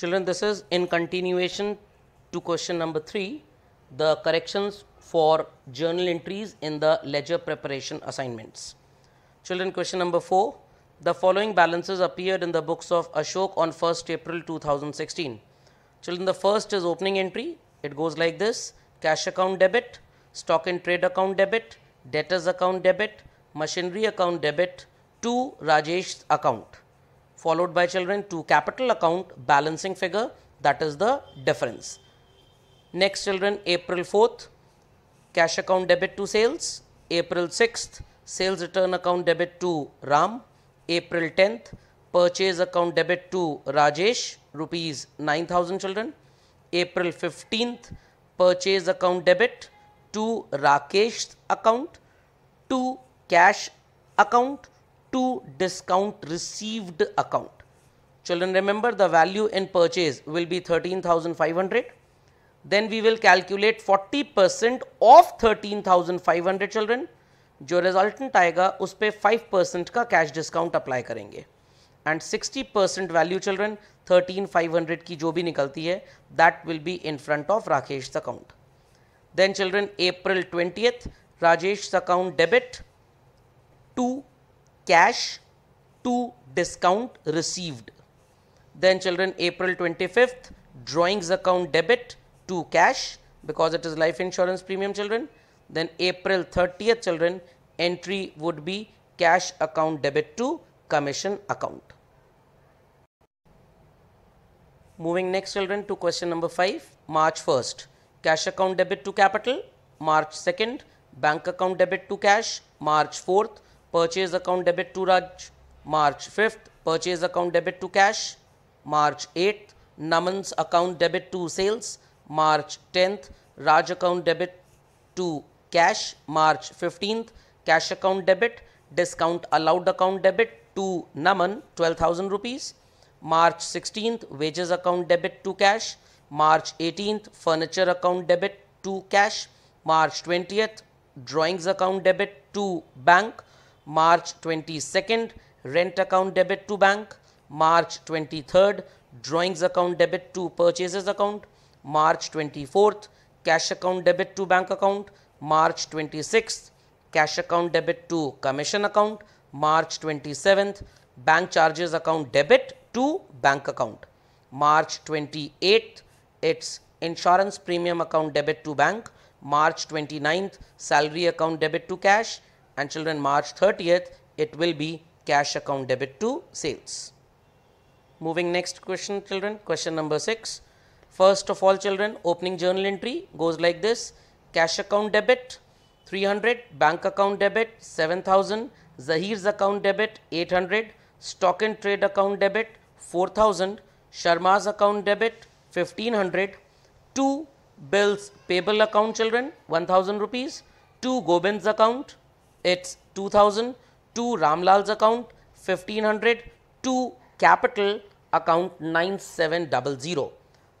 Children, this is in continuation to question number 3, the corrections for journal entries in the ledger preparation assignments. Children, question number 4, the following balances appeared in the books of Ashok on 1st April 2016. Children, the first is opening entry. It goes like this, cash account debit, stock and trade account debit, debtors account debit, machinery account debit to Rajesh's account followed by children to capital account balancing figure that is the difference. Next children April 4th cash account debit to sales, April 6th sales return account debit to Ram, April 10th purchase account debit to Rajesh rupees 9000 children, April 15th purchase account debit to Rakesh account to cash account to discount received to discount received account. Children remember the value in purchase will be calculate forty percent of thirteen thousand five hundred children. जो resultant आएगा उस पर five percent का cash discount apply करेंगे and sixty percent value children thirteen five hundred की जो भी निकलती है that will be in front of Rakesh account then children April twenty Rajesh account debit to cash to discount received. Then children April 25th drawings account debit to cash because it is life insurance premium children. Then April 30th children entry would be cash account debit to commission account. Moving next children to question number 5 March 1st cash account debit to capital March 2nd bank account debit to cash March 4th purchase account debit to Raj, March 5th, purchase account debit to cash, March 8th, Naman's account debit to sales, March 10th, Raj account debit to cash, March 15th, cash account debit, discount allowed account debit to Naman 12,000 rupees, March 16th, wages account debit to cash, March 18th, furniture account debit to cash, March 20th, drawings account debit to bank, March 22nd, rent account debit to bank. March 23rd, drawings account debit to purchases account. March 24th, cash account debit to bank account. March 26th, cash account debit to commission account. March 27th, bank charges account debit to bank account. March 28th, it's insurance premium account debit to bank. March 29th, salary account debit to cash and children March 30th it will be cash account debit to sales. Moving next question children question number 6. First of all children opening journal entry goes like this cash account debit 300 bank account debit 7000 Zahir's account debit 800 stock and trade account debit 4000 Sharma's account debit 1500 2 bills payable account children 1000 rupees 2 Gobind's account it's 2000 to Ramlal's account 1500 to capital account 9700.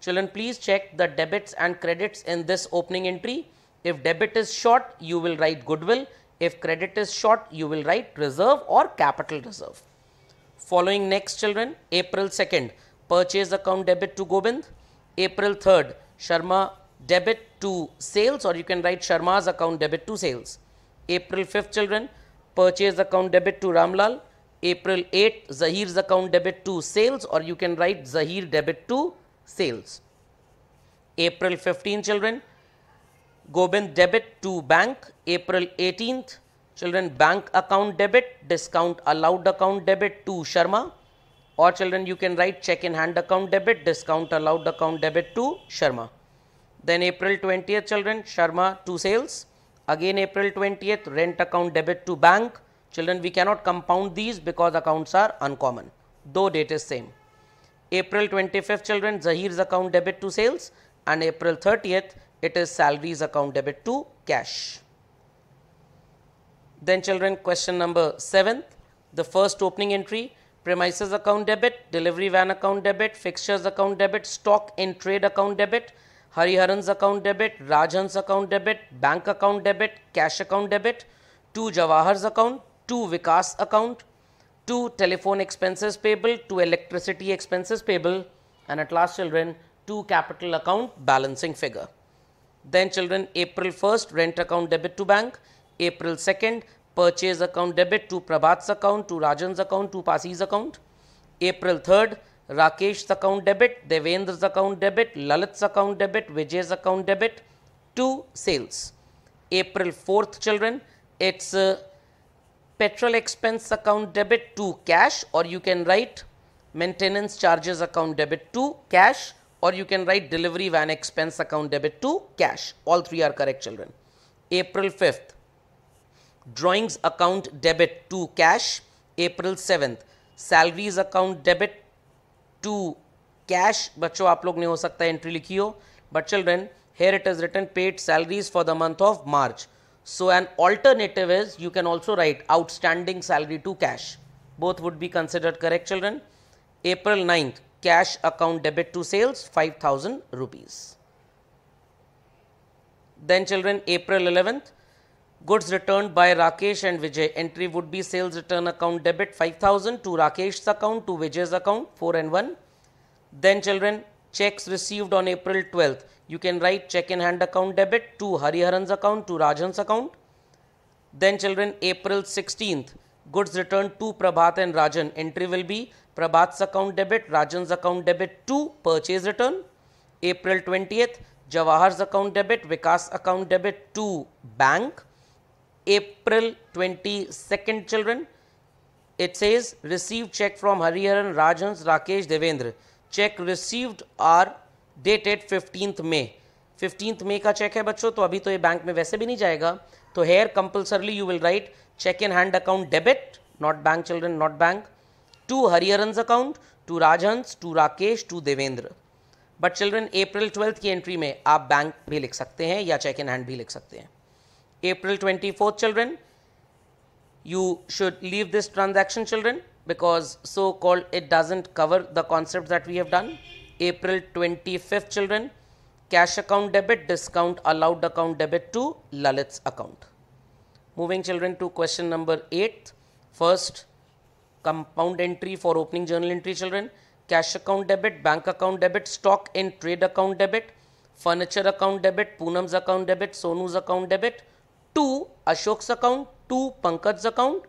Children, please check the debits and credits in this opening entry. If debit is short, you will write goodwill. If credit is short, you will write reserve or capital reserve. Following next children, April 2nd, purchase account debit to Gobind. April 3rd, Sharma debit to sales or you can write Sharma's account debit to sales. April 5th children, purchase account debit to Ramlal. April 8th, Zahir's account debit to sales or you can write Zahir debit to sales. April fifteenth, children, Gobind debit to bank. April 18th, children bank account debit, discount allowed account debit to Sharma. Or children you can write check in hand account debit, discount allowed account debit to Sharma. Then April 20th children, Sharma to sales. Again April 20th rent account debit to bank. Children we cannot compound these because accounts are uncommon though date is same. April 25th children Zahir's account debit to sales and April 30th it is salaries account debit to cash. Then children question number 7th the first opening entry premises account debit, delivery van account debit, fixtures account debit, stock in trade account debit, Hariharan's account debit Rajhans account debit bank account debit cash account debit to Jawahar's account to Vikas account to telephone expenses payable to electricity expenses payable and at last children to capital account balancing figure then children April first rent account debit to bank April second purchase account debit to Prabhat account to Rajan's account to Pasi's account April third Rakesh's account debit, Devendra's account debit, Lalit's account debit, Vijay's account debit to sales. April 4th children, it's a uh, petrol expense account debit to cash or you can write maintenance charges account debit to cash or you can write delivery van expense account debit to cash. All three are correct children. April 5th, drawings account debit to cash. April 7th, salaries account debit to cash, but आप लोग ने हो सकता है entry लिखी हो but here it is written paid salaries for the month of March. So, an alternative is you can also write outstanding salary to cash. Both would be considered correct children. April 9th cash account debit to sales 5000 rupees. Then children April 11th Goods returned by Rakesh and Vijay. Entry would be sales return account debit 5000 to Rakesh's account to Vijay's account 4 and 1. Then children, checks received on April 12th. You can write check in hand account debit to Hariharan's account to Rajan's account. Then children, April 16th, goods returned to Prabhat and Rajan. Entry will be Prabhat's account debit, Rajan's account debit to purchase return. April 20th, Jawahar's account debit, Vikas account debit to bank. April 22nd, children. It says received check from Hariharan, Rajans, Rakesh, Devendra. Check received are dated 15th May. 15th May का cheque है बच्चों तो अभी तो ये bank में वैसे भी नहीं जाएगा तो here compulsorily you will write cheque in hand account debit not bank children not bank to Hariharan's account to Rajhans to Rakesh to Devendra but children April twelfth की एंट्री में आप बैंक भी लिख सकते हैं या चेक इन हैंड भी लिख सकते हैं April 24th children, you should leave this transaction children because so called it doesn't cover the concepts that we have done. April 25th children, cash account debit discount allowed account debit to Lalit's account. Moving children to question number 8. First, compound entry for opening journal entry children, cash account debit, bank account debit, stock in trade account debit, furniture account debit, Poonam's account debit, Sonu's account debit, 2 Ashok's account, 2 Pankaj's account,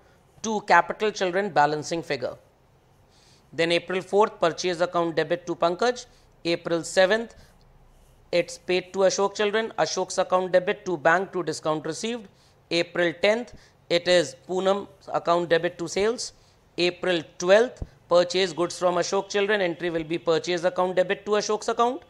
2 capital children balancing figure. Then April 4th purchase account debit to Pankaj, April 7th it's paid to Ashok children, Ashok's account debit to bank to discount received, April 10th it is Poonam's account debit to sales, April 12th purchase goods from Ashok children entry will be purchase account debit to Ashok's account,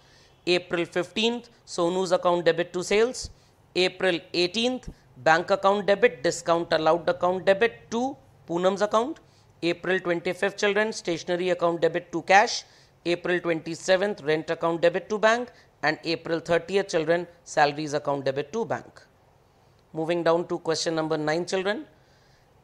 April 15th Sonu's account debit to sales, April 18th bank account debit, discount allowed account debit to Poonam's account, April 25th children, stationery account debit to cash, April 27th rent account debit to bank and April 30th children salaries account debit to bank. Moving down to question number 9 children,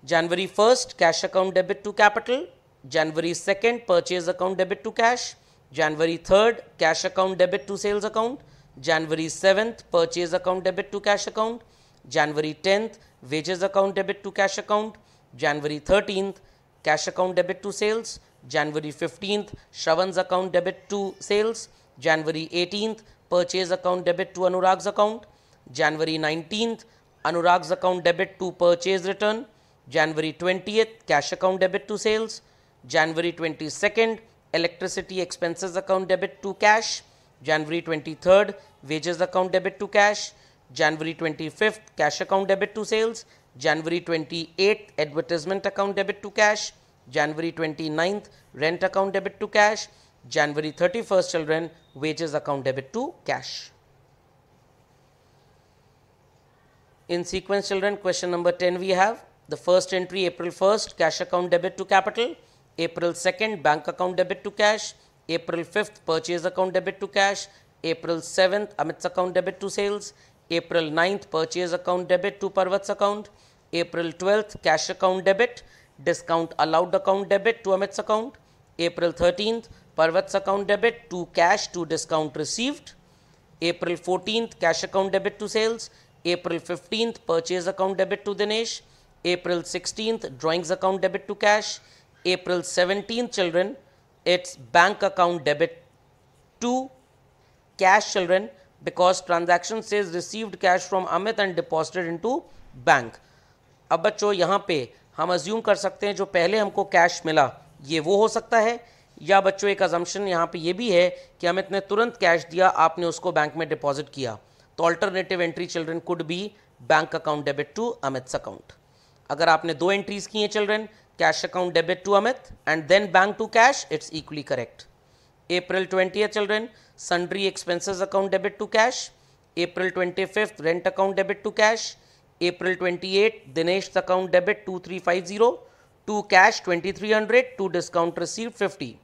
January 1st cash account debit to capital, January 2nd purchase account debit to cash, January 3rd cash account debit to sales account, January 7th purchase account debit to cash account, January 10th, wages account debit to cash account. January 13th, cash account debit to sales. January 15th, Shravan's account debit to sales. January 18th, purchase account debit to Anurag's account. January 19th, Anurag's account debit to purchase return. January 20th, cash account debit to sales. January 22nd, electricity expenses account debit to cash. January 23rd, wages account debit to cash. January 25th, cash account debit to sales. January 28th, advertisement account debit to cash. January 29th, rent account debit to cash. January 31st, children, wages account debit to cash. In sequence, children, question number 10 we have the first entry April 1st, cash account debit to capital. April 2nd, bank account debit to cash. April 5th, purchase account debit to cash. April 7th, Amit's account debit to sales. April 9th purchase account debit to Parvat's account, April 12th cash account debit, discount allowed account debit to Amit's account, April 13th Parvat's account debit to cash to discount received, April 14th cash account debit to sales, April 15th purchase account debit to Dinesh, April 16th drawings account debit to cash, April 17th children it's bank account debit to cash children because transaction says received cash from Amit and deposited in to bank अब बच्चों यहाँ पे हम assume कर सकते हैं जो पहले हमको कैश मिला ये वो हो सकता है या बच्चों एक अजम्पन यहाँ पे ये भी है कि अमित ने तुरंत कैश दिया आपने उसको बैंक में डिपॉजिट किया तो alternative entry children could be bank account debit to Amit account अगर आपने दो एंट्रीज की हैं cash account debit to Amit and then bank to cash it's equally correct April 20th children, sundry expenses account debit to cash. April 25th, rent account debit to cash. April 28th, Dinesh account debit 2350, to cash 2300, to discount received 50.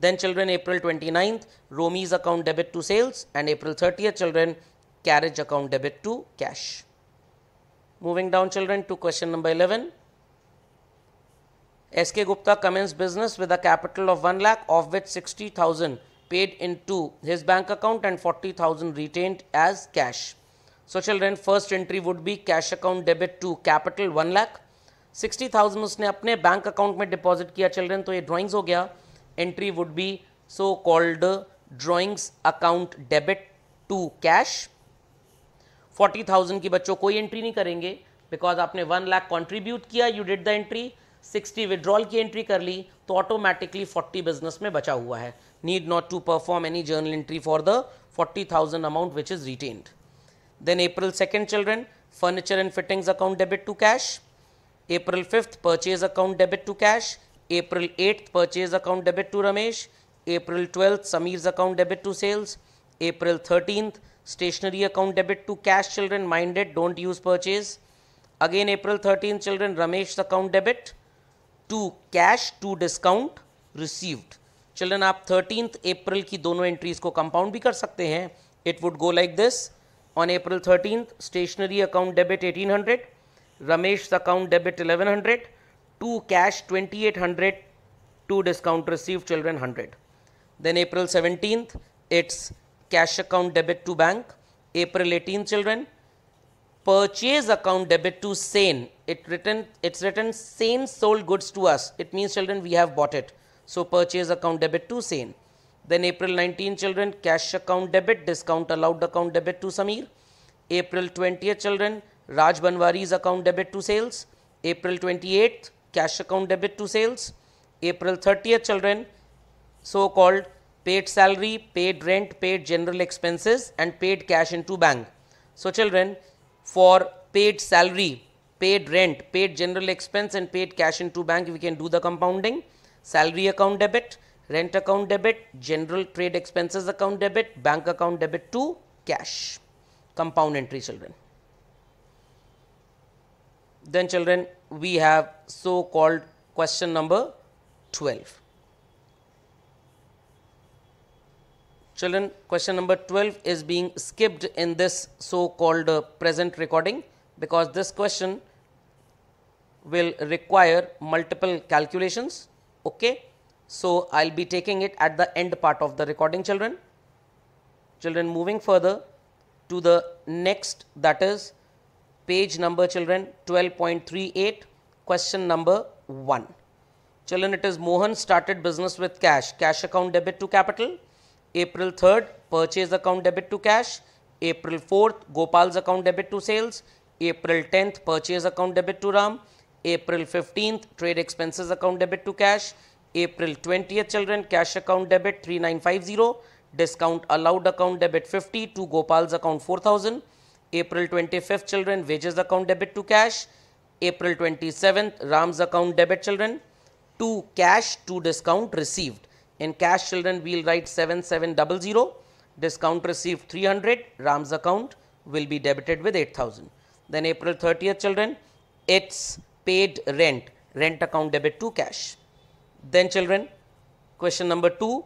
Then children, April 29th, Romy's account debit to sales and April 30th children, carriage account debit to cash. Moving down children to question number 11. S K Gupta commences business with a capital of one lakh of with sixty thousand paid into his bank account and forty thousand retained as cash so social rent first entry would be cash account debit to capital one lakh sixty thousand उसने अपने bank account में deposit किया चल children तो ये drawings हो गया entry would be so called drawings account debit to cash forty thousand की बच्चों कोई एंट्री नहीं करेंगे बिकॉज आपने वन लैख कॉन्ट्रीब्यूट किया you did the entry 60 withdrawal की एंट्री कर ली तो ऑटोमेटिकली 40 बिजनेस में बचा हुआ है need not to perform any journal entry for the 40,000 amount which is retained then April second children furniture and fittings account debit to cash April fifth purchase account debit to cash April eighth purchase account debit to Ramesh April twelfth Sameer's account debit to sales April thirteenth stationery account debit to cash children minded don't use purchase again April thirteen children Ramesh account debit to cash to discount received children आप thirteen April की दोनों entries को compound भी कर सकते हैं it would go like this on April thirteen stationery account debit eighteen hundred Ramesh account debit eleven hundred to cash twenty eight hundred to discount receive children hundred then April 17th it's cash account debit to bank April eighteen children purchase account debit to सेन it written it's written same sold goods to us it means children we have bought it so purchase account debit to sane then april 19 children cash account debit discount allowed account debit to sameer april 20th children raj banwari's account debit to sales april 28th cash account debit to sales april 30th children so called paid salary paid rent paid general expenses and paid cash into bank so children for paid salary paid rent, paid general expense and paid cash into bank, we can do the compounding. Salary account debit, rent account debit, general trade expenses account debit, bank account debit to cash. Compound entry children. Then children, we have so called question number 12. Children, question number 12 is being skipped in this so called uh, present recording because this question will require multiple calculations. Okay. So, I will be taking it at the end part of the recording children. Children moving further to the next that is page number children 12.38 question number 1. Children it is Mohan started business with cash, cash account debit to capital, April 3rd purchase account debit to cash, April 4th Gopal's account debit to sales, April 10th purchase account debit to RAM, April 15th trade expenses account debit to cash, April 20th children cash account debit 3950, discount allowed account debit 50 to Gopal's account 4000, April 25th children wages account debit to cash, April 27th Ram's account debit children to cash to discount received. In cash children we'll write 7700, discount received 300, Ram's account will be debited with 8000. Then April 30th children, it's paid rent, rent account debit to cash. Then children, question number 2,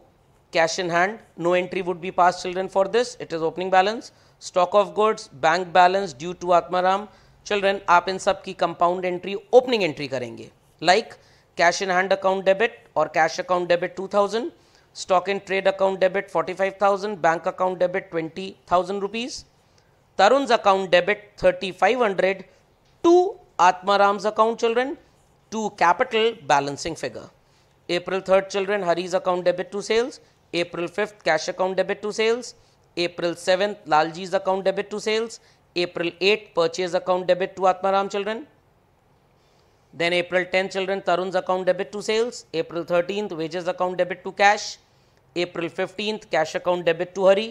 cash in hand, no entry would be passed children for this, it is opening balance. Stock of goods, bank balance due to Atmaram. Children, आप इन सब compound entry opening entry entry Like cash in hand account debit or cash account debit 2000, stock in trade account debit 45,000, bank account debit 20,000 rupees. Tarun's account debit 3500 to Atmaram's account children to capital balancing figure. April 3rd children Hari's account debit to sales. April 5th cash account debit to sales. April 7th Lalji's account debit to sales. April 8th purchase account debit to Atmaram children. Then April 10th children Tarun's account debit to sales. April 13th wages account debit to cash. April 15th cash account debit to Hari.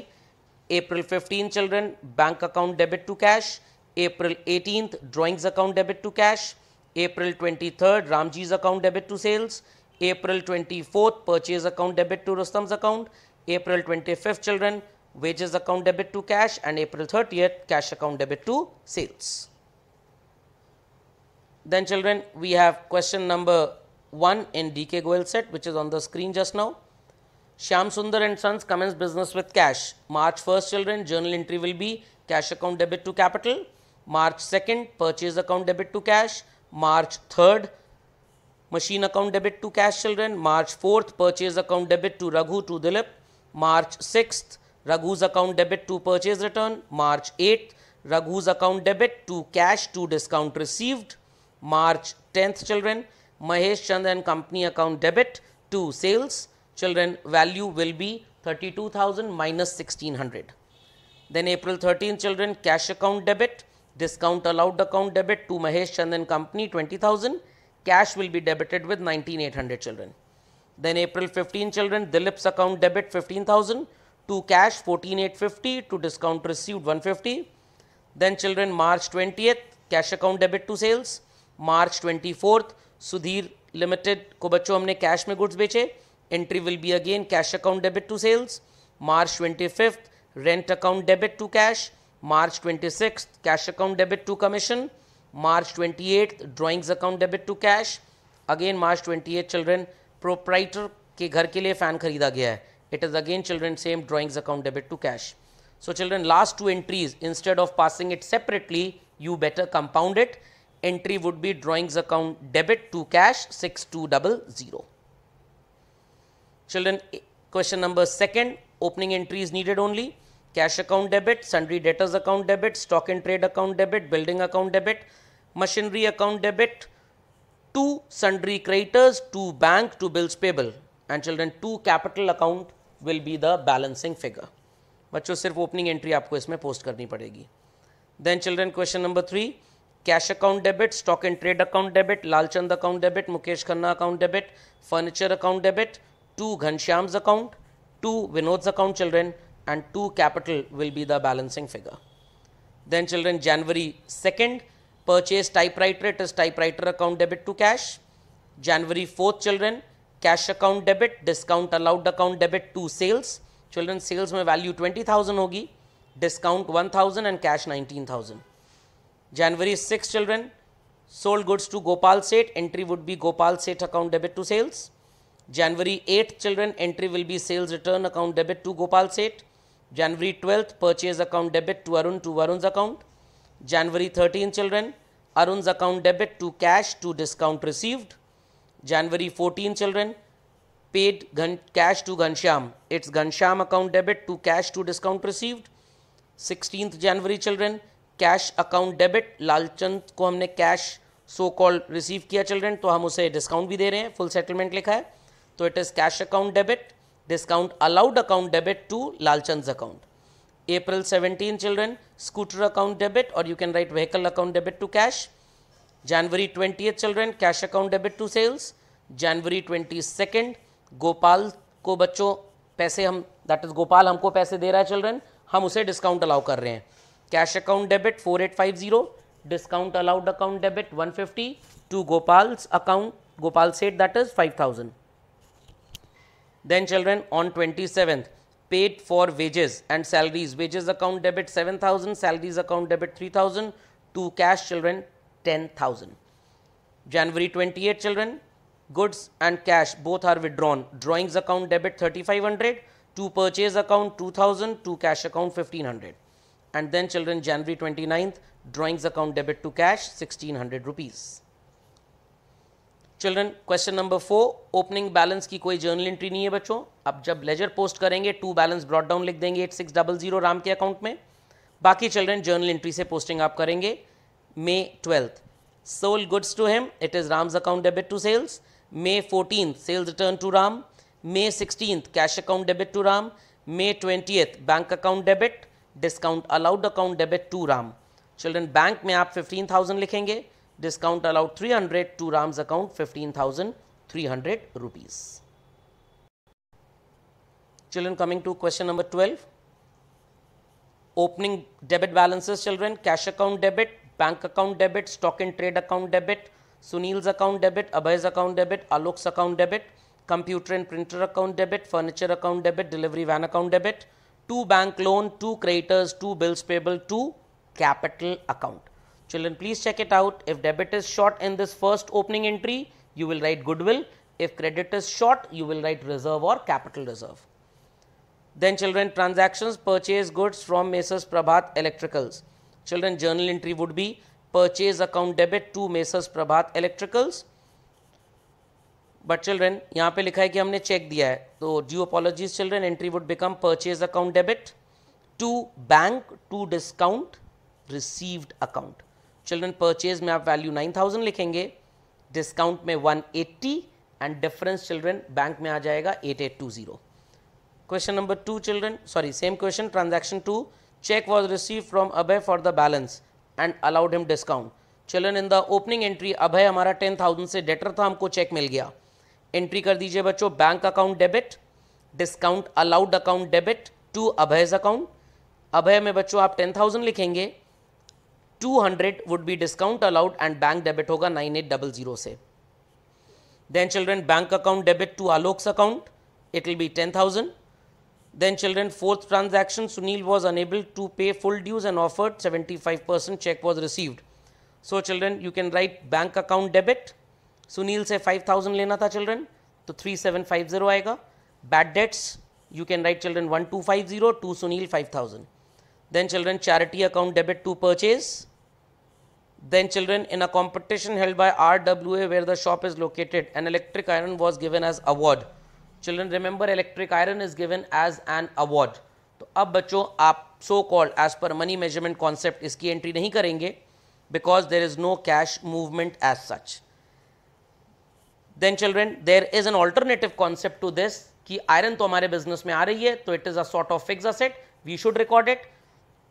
April 15 children bank account debit to cash, April 18th drawings account debit to cash, April 23rd Ramji's account debit to sales, April 24th purchase account debit to Rustam's account, April 25th children wages account debit to cash and April 30th cash account debit to sales. Then children we have question number 1 in DK Goel set which is on the screen just now. Shyam Sundar and Sons commence business with cash. March 1st children journal entry will be cash account debit to capital. March 2nd purchase account debit to cash. March 3rd machine account debit to cash children. March 4th purchase account debit to Raghu to Dilip. March 6th Raghu's account debit to purchase return. March 8th Raghu's account debit to cash to discount received. March 10th children Mahesh Chand and company account debit to sales. children value will be 32,000 minus 1600. Then April 13 children cash account debit, discount allowed account debit to Mahesh Chandan company 20,000, cash will be debited with 19,800 children. Then April 15 children Dilip's account debit 15,000 to cash 14,850 to discount received 150. Then children March 20th cash account debit to sales, March 24th Sudhir Limited ko bachcho humne cash mein goods beche entry will be again cash account debit to sales, March 25th rent account debit to cash, March 26th cash account debit to commission, March 28th drawings account debit to cash, again March 28th children proprietor ke ghar ke liye fan खरीदा gaya hai. it is again children same drawings account debit to cash. So children last two entries instead of passing it separately you better compound it. Entry would be drawings account debit to cash 6200. Children, question number second, opening entry is needed only. Cash account debit, sundry debtors account debit, stock and trade account debit, building account debit, machinery account debit, two sundry creditors, two bank, two bills payable. And children, two capital account will be the balancing figure. बच्चों सिर्फ opening entry आपको इसमें post करनी पड़ेगी then children question number three cash account debit stock and trade account debit Lalchand account debit Mukesh Khanna account debit furniture account debit 2 Ghanshyam's account, 2 Vinod's account children and 2 capital will be the balancing figure. Then children January 2nd purchase typewriter it is typewriter account debit to cash. January 4th children cash account debit discount allowed account debit to sales. Children sales may value 20,000 होगी discount 1000 and cash 19000 january sixth, children sold goods to gopal set entry would be gopal set account debit to sales January 8th children entry will be sales return account debit to Gopal Seth. January 12th purchase account debit to Arun to Arun's account. January 13th, children Arun's account debit to cash to discount received. January 14th, children paid Ghan, cash to Ghansham. It's Ghansham account debit to cash to discount received. 16th January children cash account debit. Lalchand को हमने cash so-called receive किया children. तो हम उसे discount भी दे रहे हैं Full settlement लिखा है तो it is cash account debit discount allowed account debit to Lalchand account April 17 children scooter account debit और you can write vehicle account debit to cash January 20 children cash account debit to sales January 22 Gopal को बच्चों पैसे हम that is Gopal हमको पैसे दे रहा है children हम उसे डिस्काउंट अलाउ कर रहे हैं cash account debit four eight five zero discount allowed account debit one fifty to Gopal account Gopal set that is five thousand Then children on 27th paid for wages and salaries. Wages account debit 7000, salaries account debit 3000, to cash children 10000. January 28th children goods and cash both are withdrawn. Drawings account debit 3500, to purchase account 2000, to cash account 1500. And then children January 29th drawings account debit to cash 1600 rupees. Children question number four opening balance की कोई journal entry नहीं है बच्चों अब जब ledger post करेंगे to balance brought down लिख देंगे eight six double zero Ram के अकाउंट में बाकी चिल्ड्रन जर्नल एंट्री से पोस्टिंग आप करेंगे May twelfth sold goods to him it is Ram's account debit to sales May fourteen sales return to Ram May sixteen cash account debit to Ram may twentieth bank account debit discount allowed account debit to Ram children bank में आप fifteen thousand लिखेंगे discount allowed 300 to Ram's account 15,300 rupees. Children coming to question number 12. Opening debit balances children, cash account debit, bank account debit, stock and trade account debit, Sunil's account debit, Abhay's account debit, Alok's account debit, computer and printer account debit, furniture account debit, delivery van account debit, two bank loan, two creditors, two bills payable, two capital account. Children, please check it out. If debit is short in this first opening entry, you will write goodwill. If credit is short, you will write reserve or capital reserve. Then children, transactions purchase goods from Messrs. Prabhat Electricals. Children, journal entry would be purchase account debit to Messrs. Prabhat Electricals. But children, यहाँ पे लिखा है कि हमने check दिया So, due apologies. Children, entry would become purchase account debit to bank to discount received account. Children purchase में आप value nine thousand लिखेंगे डिस्काउंट में one eighty and difference children bank में आ जाएगा eight eight two zero question number two children sorry same question transaction two cheque was receive from Abhay for the balance and allowed him discount children in the opening entry Abhay हमारा ten thousand से debtor था हमको check मिल गया entry कर दीजिए बच्चों bank account debit discount allowed account debit to Abhay's account Abhay में बच्चों आप टेन थाउजेंड लिखेंगे two hundred would be discount allowed and bank debit होगा नाइन एट डबल जीरो से then children bank account debit to Alok's account it will be ten thousand then children fourth transaction Sunil was unable to pay full dues and offered seventy five percent cheque was received so children you can write bank account debit Sunil से five thousand लेना था children तो three seven five zero आएगा bad debts you can write children one two five zero to Sunil five thousand then children charity account debit to purchase then children in a competition held by rwa where the shop is located an electric iron was given as award children remember electric iron is given as an award to ab bachcho aap so called as per money measurement concept iski entry nahi karenge because there is no cash movement as such then children there is an alternative concept to this ki iron to hamare business mein aa rahi hai to it is a sort of fixed asset we should record it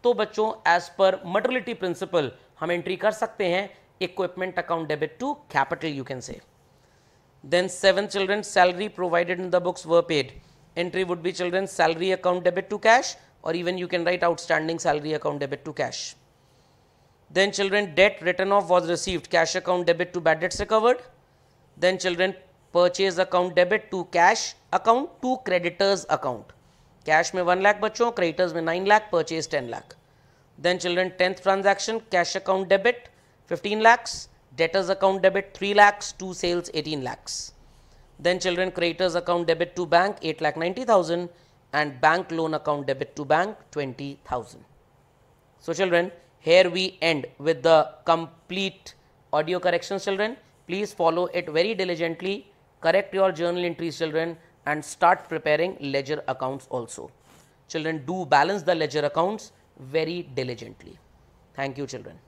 तो बच्चों as per मटर्लिटी principal हम entry कर सकते हैं equipment account debit to capital you can say then seven children salary provided in the books were paid entry would be children salary account debit to cash और even you can write outstanding salary account debit to cash then children debt return off was receive cash account debit to bad debts recovered then children purchase account debit to cash account to creditors account cash में one lakh बच्चों creators में nine lakh. Purchase ten lakh. Then children tenth transaction cash account debit fifteen lakhs. debtors account debit 3 lakhs Two sales 18 lakhs then children creators account debit to bank 8 lakh 90000 and bank loan account debit to bank 20000 so children here we end with the complete audio corrections children please follow it very diligently correct your journal entries children and start preparing ledger accounts also. Children do balance the ledger accounts very diligently. Thank you children.